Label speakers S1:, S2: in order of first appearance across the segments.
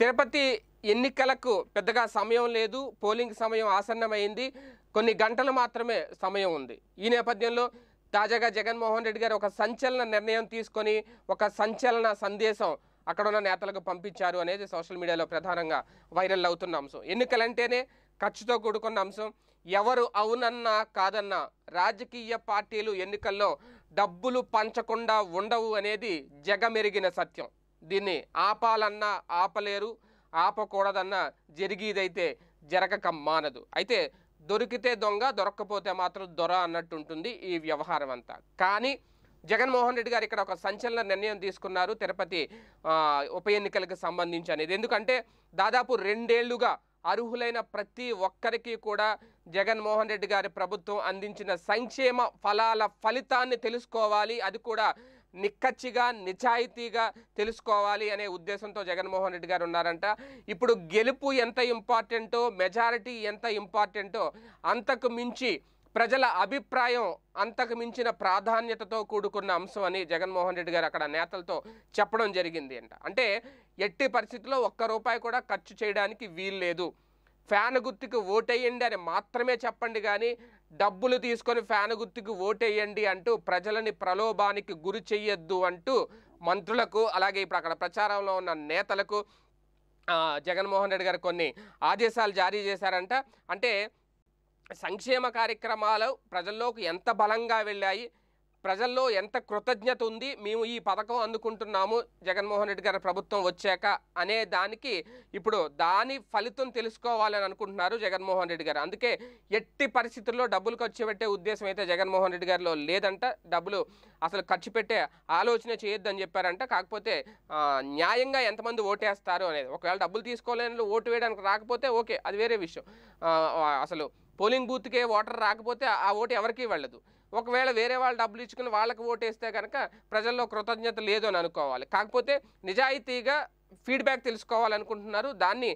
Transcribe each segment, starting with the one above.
S1: తిరుపతి ఎన్నికలకు పెద్దగా సమయం లేదు పోలింగ్ సమయం ఆసన్నమైంది కొన్ని గంటలు మాత్రమే సమయం ఉంది ఈ నేపథ్యంలో తాజాగా జగన్మోహన్ రెడ్డి గారు ఒక సంచలన నిర్ణయం తీసుకొని ఒక సంచలన సందేశం అక్కడ ఉన్న నేతలకు పంపించారు అనేది సోషల్ మీడియాలో ప్రధానంగా వైరల్ అవుతున్న అంశం ఎన్నికలంటేనే ఖర్చుతో కూడుకున్న అంశం ఎవరు అవునన్నా కాదన్నా రాజకీయ పార్టీలు ఎన్నికల్లో డబ్బులు పంచకుండా ఉండవు అనేది జగమెరిగిన సత్యం దీన్ని ఆపాలన్నా ఆపలేరు ఆపకూడదన్నా జరిగేదైతే జరగక మానదు అయితే దొరికితే దొంగ దొరక్కపోతే మాత్రం దొర అన్నట్టు ఉంటుంది ఈ వ్యవహారం అంతా కానీ జగన్మోహన్ రెడ్డి గారు ఇక్కడ ఒక సంచలన నిర్ణయం తీసుకున్నారు తిరుపతి ఉప ఎన్నికలకు సంబంధించి అనేది ఎందుకంటే దాదాపు రెండేళ్లుగా అర్హులైన ప్రతి ఒక్కరికి కూడా జగన్మోహన్ రెడ్డి గారి ప్రభుత్వం అందించిన సంక్షేమ ఫలాల ఫలితాన్ని తెలుసుకోవాలి అది కూడా నిక్కచ్చిగా నిజాయితీగా తెలుసుకోవాలి అనే ఉద్దేశంతో జగన్మోహన్ రెడ్డి గారు ఉన్నారంట ఇప్పుడు గెలుపు ఎంత ఇంపార్టెంటో మెజారిటీ ఎంత ఇంపార్టెంటో అంతకు మించి ప్రజల అభిప్రాయం అంతకు మించిన ప్రాధాన్యతతో కూడుకున్న అంశం అని జగన్మోహన్ రెడ్డి గారు అక్కడ నేతలతో చెప్పడం జరిగింది అంట అంటే ఎట్టి పరిస్థితుల్లో ఒక్క రూపాయి కూడా ఖర్చు చేయడానికి వీల్లేదు ఫ్యాన్ గుర్తుకు ఓటేయండి అని మాత్రమే చెప్పండి కానీ డబ్బులు తీసుకొని ఫ్యాన్ గుర్తుకు ఓటేయండి అంటూ ప్రజలని ప్రలోభానికి గురి చెయ్యొద్దు అంటూ మంత్రులకు అలాగే ఇప్పుడు అక్కడ ప్రచారంలో ఉన్న నేతలకు జగన్మోహన్ రెడ్డి గారు కొన్ని ఆదేశాలు జారీ చేశారంట అంటే సంక్షేమ కార్యక్రమాలు ప్రజల్లోకి ఎంత బలంగా వెళ్ళాయి ప్రజల్లో ఎంత కృతజ్ఞత ఉంది మేము ఈ పథకం అందుకుంటున్నాము జగన్మోహన్ రెడ్డి గారి ప్రభుత్వం వచ్చాక అనే దానికి ఇప్పుడు దాని ఫలితం తెలుసుకోవాలని అనుకుంటున్నారు జగన్మోహన్ రెడ్డి గారు అందుకే ఎట్టి పరిస్థితుల్లో డబ్బులు ఖర్చు పెట్టే ఉద్దేశం అయితే జగన్మోహన్ రెడ్డి గారిలో లేదంట డబ్బులు అసలు ఖర్చు పెట్టే ఆలోచన చేయొద్దని చెప్పారంట కాకపోతే న్యాయంగా ఎంతమంది ఓటేస్తారు అనేది ఒకవేళ డబ్బులు తీసుకోలేని ఓటు వేయడానికి రాకపోతే ఓకే అది వేరే విషయం అసలు పోలింగ్ బూత్కే ఓటర్ రాకపోతే ఆ ఓటు ఎవరికీ వెళ్ళదు ఒకవేళ వేరే వాళ్ళు డబ్బులు ఇచ్చుకుని వాళ్ళకి ఓటేస్తే కనుక ప్రజల్లో కృతజ్ఞత లేదు అని అనుకోవాలి కాకపోతే నిజాయితీగా ఫీడ్బ్యాక్ తెలుసుకోవాలనుకుంటున్నారు దాన్ని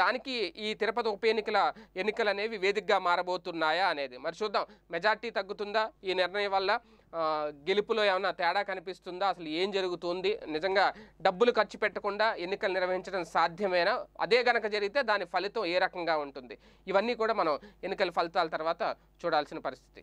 S1: దానికి ఈ తిరుపతి ఉప ఎన్నికల ఎన్నికలు అనేవి వేదికగా మారబోతున్నాయా అనేది మరి చూద్దాం మెజార్టీ తగ్గుతుందా ఈ నిర్ణయం వల్ల గెలుపులో ఏమైనా తేడా కనిపిస్తుందా అసలు ఏం జరుగుతుంది నిజంగా డబ్బులు ఖర్చు పెట్టకుండా ఎన్నికలు నిర్వహించడం సాధ్యమేనా అదే గనక జరిగితే దాని ఫలితం ఏ రకంగా ఉంటుంది ఇవన్నీ కూడా మనం ఎన్నికల ఫలితాల తర్వాత చూడాల్సిన పరిస్థితి